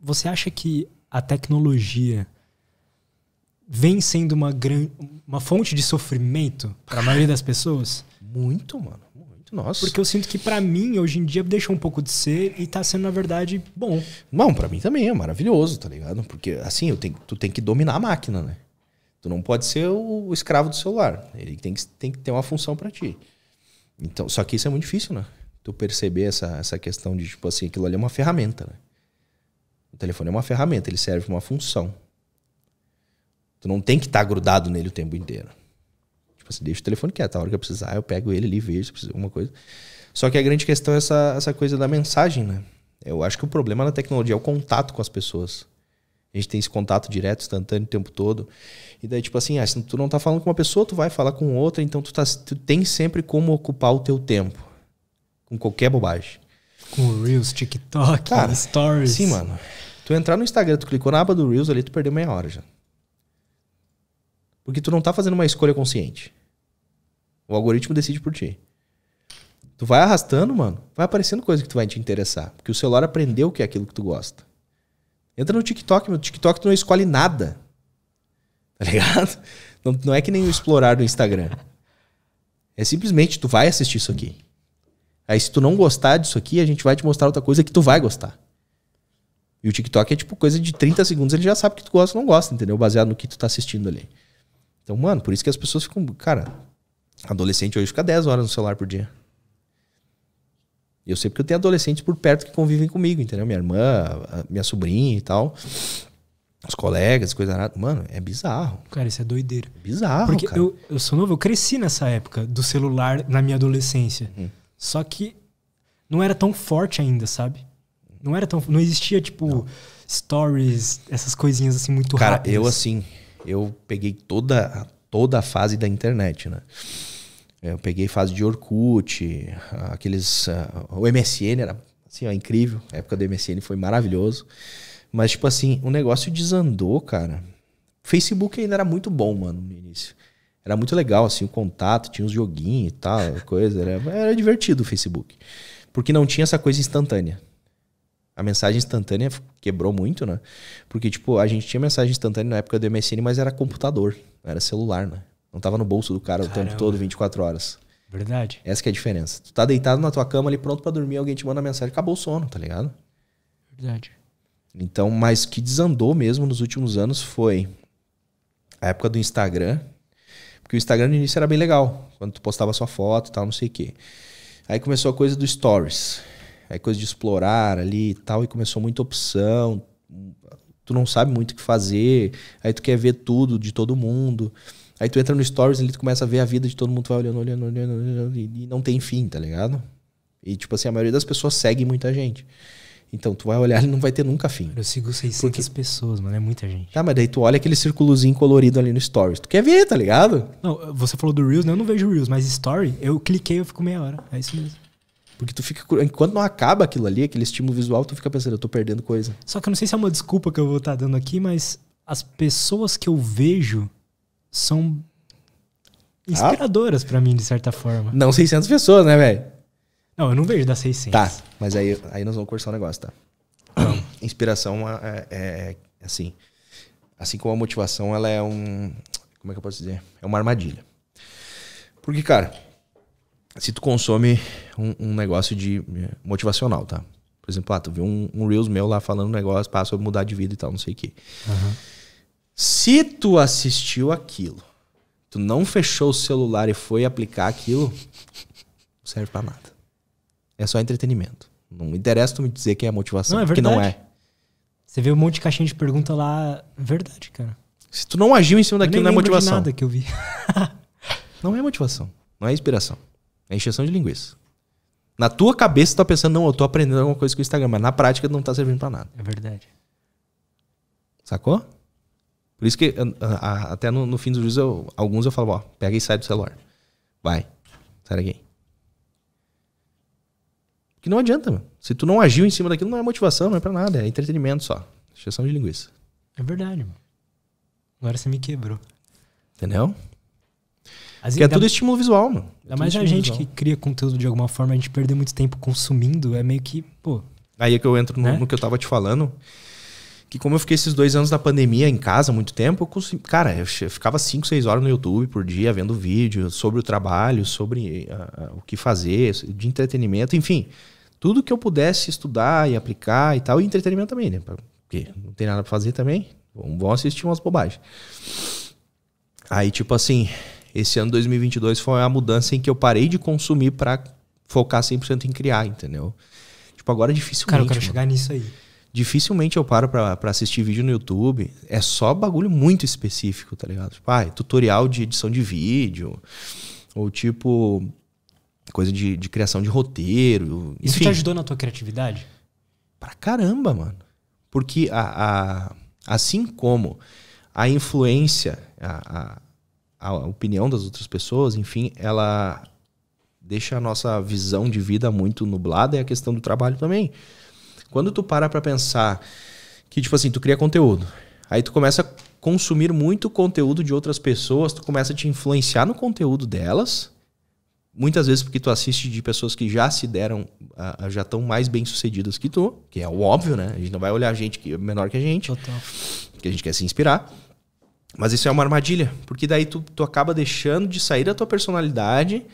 Você acha que a tecnologia vem sendo uma, gran... uma fonte de sofrimento para a maioria das pessoas? Muito, mano. Muito, nossa. Porque eu sinto que para mim, hoje em dia, deixou um pouco de ser e tá sendo, na verdade, bom. Bom, para mim também é maravilhoso, tá ligado? Porque, assim, eu tenho... tu tem que dominar a máquina, né? Tu não pode ser o escravo do celular. Ele tem que, tem que ter uma função para ti. Então, só que isso é muito difícil, né? Tu perceber essa, essa questão de, tipo assim, aquilo ali é uma ferramenta, né? O telefone é uma ferramenta, ele serve para uma função. Tu não tem que estar tá grudado nele o tempo inteiro. Tipo assim, deixa o telefone quieto, a hora que eu precisar, eu pego ele ali, vejo se precisa alguma coisa. Só que a grande questão é essa, essa coisa da mensagem, né? Eu acho que o problema na tecnologia é o contato com as pessoas. A gente tem esse contato direto, instantâneo, o tempo todo. E daí, tipo assim, ah, se tu não tá falando com uma pessoa, tu vai falar com outra, então tu, tá, tu tem sempre como ocupar o teu tempo com qualquer bobagem. Com Reels, TikTok, Cara, Stories. Sim, mano. Tu entrar no Instagram, tu clicou na aba do Reels ali, tu perdeu meia hora já. Porque tu não tá fazendo uma escolha consciente. O algoritmo decide por ti. Tu vai arrastando, mano, vai aparecendo coisa que tu vai te interessar. Porque o celular aprendeu o que é aquilo que tu gosta. Entra no TikTok, meu. TikTok tu não escolhe nada. Tá ligado? Não, não é que nem o explorar do Instagram. É simplesmente tu vai assistir isso aqui. Aí se tu não gostar disso aqui, a gente vai te mostrar outra coisa que tu vai gostar. E o TikTok é tipo coisa de 30 segundos, ele já sabe que tu gosta ou não gosta, entendeu? Baseado no que tu tá assistindo ali. Então, mano, por isso que as pessoas ficam. Cara, adolescente hoje fica 10 horas no celular por dia. Eu sei porque eu tenho adolescentes por perto que convivem comigo, entendeu? Minha irmã, minha sobrinha e tal. Os colegas, coisa nada. Mano, é bizarro. Cara, isso é doideira. É bizarro, porque cara. Eu, eu sou novo, eu cresci nessa época do celular na minha adolescência. Hum. Só que não era tão forte ainda, sabe? Não era tão. Não existia, tipo, não. stories, essas coisinhas assim muito Cara, rápidas. Cara, eu assim, eu peguei toda, toda a fase da internet, né? Eu peguei fase de Orkut, aqueles. Uh, o MSN era assim, ó, incrível. A época do MSN foi maravilhoso. Mas, tipo assim, o negócio desandou, cara. Facebook ainda era muito bom, mano, no início. Era muito legal, assim, o contato, tinha uns joguinhos e tal, coisa. Era, era divertido o Facebook. Porque não tinha essa coisa instantânea. A mensagem instantânea quebrou muito, né? Porque, tipo, a gente tinha mensagem instantânea na época do MSN, mas era computador, era celular, né? Não tava no bolso do cara Caramba. o tempo todo, 24 horas. Verdade. Essa é a diferença. Tu tá deitado na tua cama ali, pronto para dormir, alguém te manda mensagem, acabou o sono, tá ligado? Verdade. Então, mas que desandou mesmo nos últimos anos foi a época do Instagram, porque o Instagram no início era bem legal, quando tu postava sua foto e tal, não sei o quê. Aí começou a coisa do stories. Aí coisa de explorar ali e tal, e começou muita opção. Tu não sabe muito o que fazer, aí tu quer ver tudo de todo mundo. Aí tu entra no stories ali, tu começa a ver a vida de todo mundo, tu vai olhando, olhando, olhando, olhando, e não tem fim, tá ligado? E tipo assim, a maioria das pessoas segue muita gente. Então, tu vai olhar, e não vai ter nunca fim. Eu sigo 600 Porque... pessoas, mano, é muita gente. Tá, mas daí tu olha aquele círculozinho colorido ali no Stories. Tu quer ver, tá ligado? Não, você falou do Reels, né? Eu não vejo Reels, mas Story, eu cliquei e eu fico meia hora. É isso mesmo. Porque tu fica. Enquanto não acaba aquilo ali, aquele estímulo visual, tu fica pensando, eu tô perdendo coisa. Só que eu não sei se é uma desculpa que eu vou estar tá dando aqui, mas as pessoas que eu vejo são ah? inspiradoras ah. para mim, de certa forma. Não 600 pessoas, né, velho? Não, eu não vejo da 600. Tá, mas aí, aí nós vamos conversar um negócio, tá? Inspiração é, é, é assim. Assim como a motivação, ela é um. Como é que eu posso dizer? É uma armadilha. Porque, cara, se tu consome um, um negócio de é, motivacional, tá? Por exemplo, ah, tu viu um, um Reels meu lá falando um negócio pá, sobre mudar de vida e tal, não sei o quê. Uhum. Se tu assistiu aquilo, tu não fechou o celular e foi aplicar aquilo, não serve pra nada é só entretenimento. Não interessa tu me dizer que é motivação, não, é porque não é. Você vê um monte de caixinha de pergunta lá, verdade, cara. Se tu não agiu em cima daquilo, não é motivação. nada que eu vi. não é motivação, não é inspiração. É encheção de linguiça. Na tua cabeça tu tá pensando, não, eu tô aprendendo alguma coisa com o Instagram, mas na prática não tá servindo para nada. É verdade. Sacou? Por isso que até no, no, fim dos vídeos, alguns eu falo, ó, pega e sai do celular. Vai, sai daqui não adianta, mano. Se tu não agiu em cima daquilo, não é motivação, não é pra nada. É entretenimento só. Exceção de linguiça. É verdade, mano. Agora você me quebrou. Entendeu? As que é tudo estímulo visual, mano. É Ainda é mais a gente visual. que cria conteúdo de alguma forma, a gente perder muito tempo consumindo, é meio que, pô. Aí é que eu entro no, né? no que eu tava te falando. Que como eu fiquei esses dois anos da pandemia em casa muito tempo, eu cara, eu ficava 5, 6 horas no YouTube por dia vendo vídeo sobre o trabalho, sobre uh, o que fazer, de entretenimento, enfim tudo que eu pudesse estudar e aplicar e tal, e entretenimento também, né? Porque não tem nada pra fazer também, vão assistir umas bobagens. Aí, tipo assim, esse ano 2022 foi uma mudança em que eu parei de consumir para focar 100% em criar, entendeu? Tipo, agora dificilmente. Cara, eu quero mano. chegar nisso aí. Dificilmente eu paro pra, pra assistir vídeo no YouTube. É só bagulho muito específico, tá ligado? Tipo, ah, é tutorial de edição de vídeo. Ou tipo, coisa de, de criação de roteiro. Isso te ajudou na tua criatividade? Pra caramba, mano. Porque a, a assim como a influência, a, a, a opinião das outras pessoas, enfim, ela deixa a nossa visão de vida muito nublada e a questão do trabalho também. Quando tu para para pensar que tipo assim, tu cria conteúdo, aí tu começa a consumir muito conteúdo de outras pessoas, tu começa a te influenciar no conteúdo delas muitas vezes porque tu assiste de pessoas que já se deram, ah, ah, já estão mais bem sucedidas que tu, que é o óbvio, né? A gente não vai olhar gente que é menor que a gente, Total. que a gente quer se inspirar. Mas isso é uma armadilha, porque daí tu, tu acaba deixando de sair da tua personalidade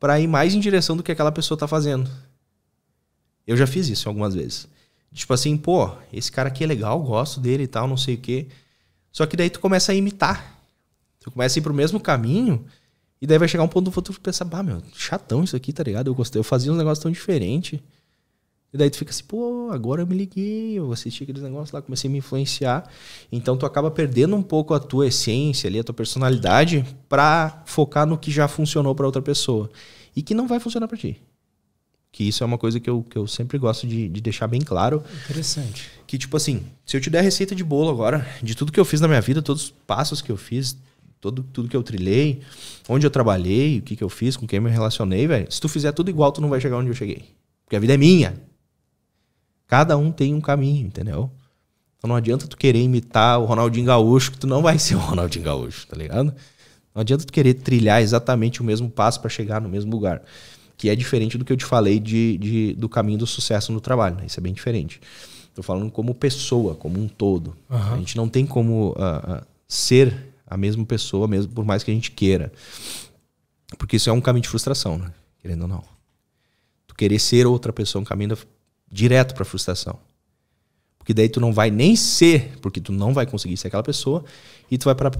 para ir mais em direção do que aquela pessoa tá fazendo. Eu já fiz isso algumas vezes. Tipo assim, pô, esse cara aqui é legal, gosto dele e tal, não sei o quê. Só que daí tu começa a imitar. Tu começa a ir pro mesmo caminho e daí vai chegar um ponto no futuro que tu pensa, bah, meu, chatão isso aqui, tá ligado? Eu gostei, eu fazia uns negócios tão diferentes. E daí tu fica assim, pô, agora eu me liguei, eu assisti aqueles negócios lá, comecei a me influenciar. Então tu acaba perdendo um pouco a tua essência ali, a tua personalidade, pra focar no que já funcionou para outra pessoa. E que não vai funcionar para ti. Que isso é uma coisa que eu, que eu sempre gosto de, de deixar bem claro. Interessante. Que tipo assim, se eu te der a receita de bolo agora, de tudo que eu fiz na minha vida, todos os passos que eu fiz, todo, tudo que eu trilhei, onde eu trabalhei, o que, que eu fiz, com quem me relacionei, velho. Se tu fizer tudo igual, tu não vai chegar onde eu cheguei. Porque a vida é minha. Cada um tem um caminho, entendeu? Então não adianta tu querer imitar o Ronaldinho Gaúcho, que tu não vai ser o Ronaldinho Gaúcho, tá ligado? Não adianta tu querer trilhar exatamente o mesmo passo para chegar no mesmo lugar. Que é diferente do que eu te falei de, de do caminho do sucesso no trabalho, né? Isso é bem diferente. Tô falando como pessoa, como um todo. Uhum. A gente não tem como uh, uh, ser a mesma pessoa, mesmo por mais que a gente queira. Porque isso é um caminho de frustração, né? Querendo ou não. Tu querer ser outra pessoa é um caminho direto para frustração. Porque daí tu não vai nem ser, porque tu não vai conseguir ser aquela pessoa, e tu vai para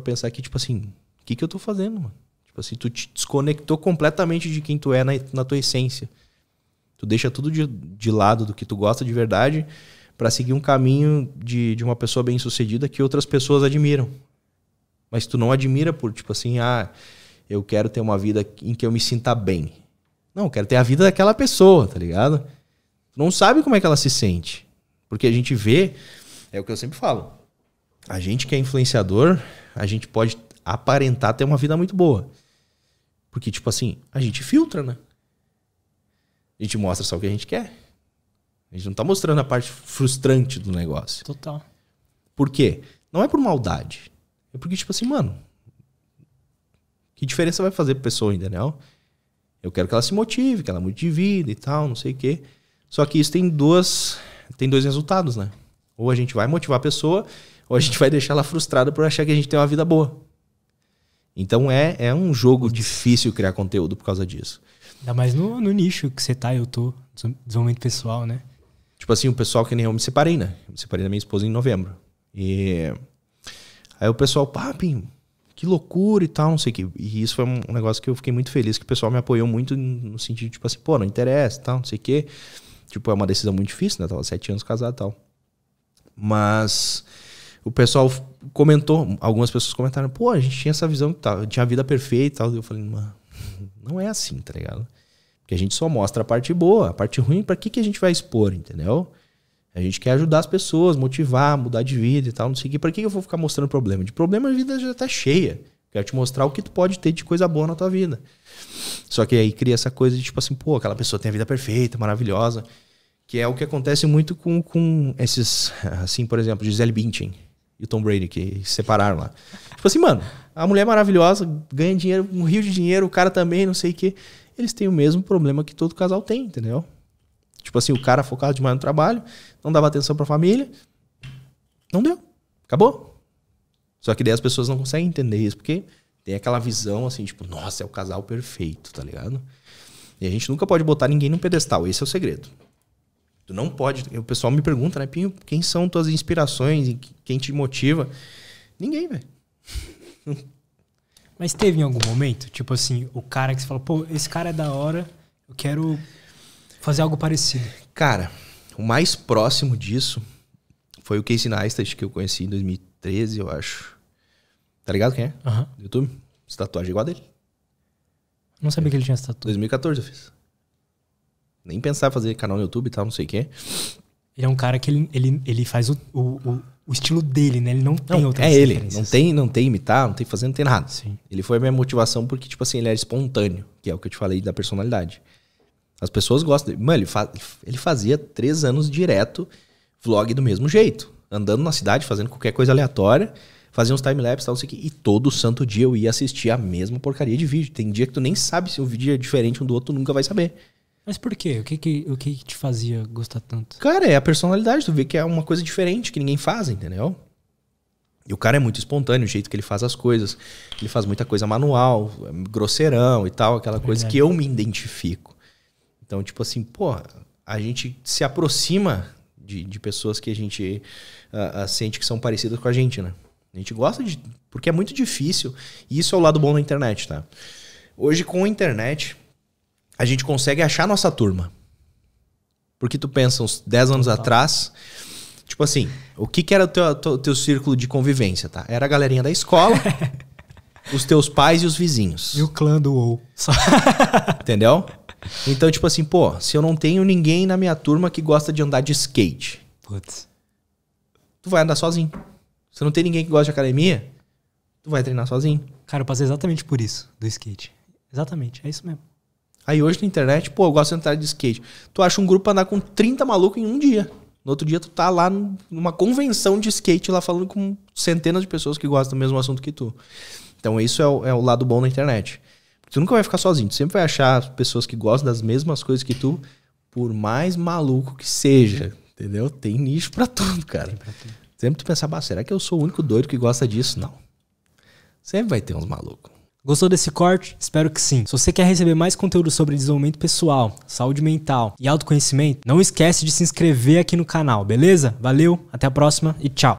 pensar que, tipo assim, o que, que eu tô fazendo, mano? Tipo assim, tu te desconectou completamente de quem tu é na, na tua essência. Tu deixa tudo de, de lado do que tu gosta de verdade para seguir um caminho de, de uma pessoa bem sucedida que outras pessoas admiram. Mas tu não admira por, tipo assim, ah, eu quero ter uma vida em que eu me sinta bem. Não, eu quero ter a vida daquela pessoa, tá ligado? Tu não sabe como é que ela se sente. Porque a gente vê, é o que eu sempre falo. A gente que é influenciador, a gente pode aparentar ter uma vida muito boa. Porque, tipo assim, a gente filtra, né? A gente mostra só o que a gente quer. A gente não tá mostrando a parte frustrante do negócio. Total. Por quê? Não é por maldade. É porque, tipo assim, mano. Que diferença vai fazer pra pessoa, entendeu? Eu quero que ela se motive, que ela mude de vida e tal, não sei o quê. Só que isso tem duas. Tem dois resultados, né? Ou a gente vai motivar a pessoa, ou a gente vai deixar ela frustrada por achar que a gente tem uma vida boa. Então é, é um jogo difícil criar conteúdo por causa disso. Ainda mais no, no nicho que você tá, eu tô, desenvolvimento pessoal, né? Tipo assim, o pessoal que nem eu me separei, né? Eu me separei da minha esposa em novembro. E Aí o pessoal, pá, que loucura e tal, não sei o que. E isso foi um negócio que eu fiquei muito feliz, que o pessoal me apoiou muito no sentido, tipo assim, pô, não interessa e tal, não sei o que. Tipo, é uma decisão muito difícil, né? Eu tava sete anos casado e tal. Mas o pessoal comentou, algumas pessoas comentaram, pô, a gente tinha essa visão que tá, tava tinha a vida perfeita e tal. Eu falei, mano, não é assim, tá ligado? Porque a gente só mostra a parte boa, a parte ruim, para que, que a gente vai expor, entendeu? A gente quer ajudar as pessoas, motivar, mudar de vida e tal, não sei o quê. Pra que eu vou ficar mostrando problema? De problema a vida já tá cheia. Quero te mostrar o que tu pode ter de coisa boa na tua vida. Só que aí cria essa coisa de tipo assim, pô, aquela pessoa tem a vida perfeita, maravilhosa. Que é o que acontece muito com, com esses, assim, por exemplo, Gisele Bündchen e o Tom Brady, que se separaram lá. Tipo assim, mano, a mulher é maravilhosa, ganha dinheiro, um rio de dinheiro, o cara também, não sei o quê. Eles têm o mesmo problema que todo casal tem, entendeu? Tipo assim, o cara focado demais no trabalho, não dava atenção para família. Não deu. Acabou. Só que daí as pessoas não conseguem entender isso, porque tem aquela visão assim, tipo, nossa, é o casal perfeito, tá ligado? E a gente nunca pode botar ninguém num pedestal, esse é o segredo. Tu não pode. O pessoal me pergunta, né, Pinho, quem são tuas inspirações e quem te motiva? Ninguém, velho. Mas teve em algum momento, tipo assim, o cara que você falou, pô, esse cara é da hora, eu quero fazer algo parecido? Cara, o mais próximo disso foi o Casey Neistat, que eu conheci em 2013, eu acho. Tá ligado quem é? Aham. Uhum. YouTube? tatuagem é igual a dele. Não sabia que ele tinha essa tatuagem. 2014 eu fiz. Nem pensar fazer canal no YouTube e tal, não sei o quê. Ele é um cara que ele, ele, ele faz o, o, o, o estilo dele, né? Ele não tem não, outras É ele. Não tem, não tem imitar, não tem fazer, não tem nada. Sim. Ele foi a minha motivação porque, tipo assim, ele era espontâneo, que é o que eu te falei da personalidade. As pessoas gostam. Mano, ele, ele fazia três anos direto vlog do mesmo jeito. Andando na cidade, fazendo qualquer coisa aleatória, fazia uns timelapse e tal, não sei o que. E todo santo dia eu ia assistir a mesma porcaria de vídeo. Tem dia que tu nem sabe se o vídeo é diferente um do outro, nunca vai saber. Mas por quê? O que que, o que que te fazia gostar tanto? Cara, é a personalidade. Tu vê que é uma coisa diferente que ninguém faz, entendeu? E o cara é muito espontâneo, o jeito que ele faz as coisas. Ele faz muita coisa manual, grosseirão e tal, aquela coisa que eu me identifico. Então, tipo assim, pô, a gente se aproxima de, de pessoas que a gente uh, sente que são parecidas com a gente, né? A gente gosta de. Porque é muito difícil. E isso é o lado bom da internet, tá? Hoje, com a internet, a gente consegue achar nossa turma. Porque tu pensa, uns 10 anos Total. atrás, tipo assim, o que, que era o teu, teu, teu círculo de convivência, tá? Era a galerinha da escola. os teus pais e os vizinhos. E o clã do ou. Entendeu? Então, tipo assim, pô, se eu não tenho ninguém na minha turma que gosta de andar de skate, Putz. tu vai andar sozinho. Se não tem ninguém que gosta de academia, tu vai treinar sozinho. Cara, eu passei exatamente por isso, do skate. Exatamente, é isso mesmo. Aí hoje na internet, pô, eu gosto de entrar de skate. Tu acha um grupo andar com 30 malucos em um dia. No outro dia tu tá lá numa convenção de skate lá falando com centenas de pessoas que gostam do mesmo assunto que tu. Então, isso é o, é o lado bom da internet. Porque tu nunca vai ficar sozinho. Tu sempre vai achar pessoas que gostam das mesmas coisas que tu, por mais maluco que seja. Entendeu? Tem nicho para tudo, cara. Pra tudo. Sempre tu pensar, será que eu sou o único doido que gosta disso? Não. Sempre vai ter uns malucos. Gostou desse corte? Espero que sim. Se você quer receber mais conteúdo sobre desenvolvimento pessoal, saúde mental e autoconhecimento, não esquece de se inscrever aqui no canal, beleza? Valeu, até a próxima e tchau.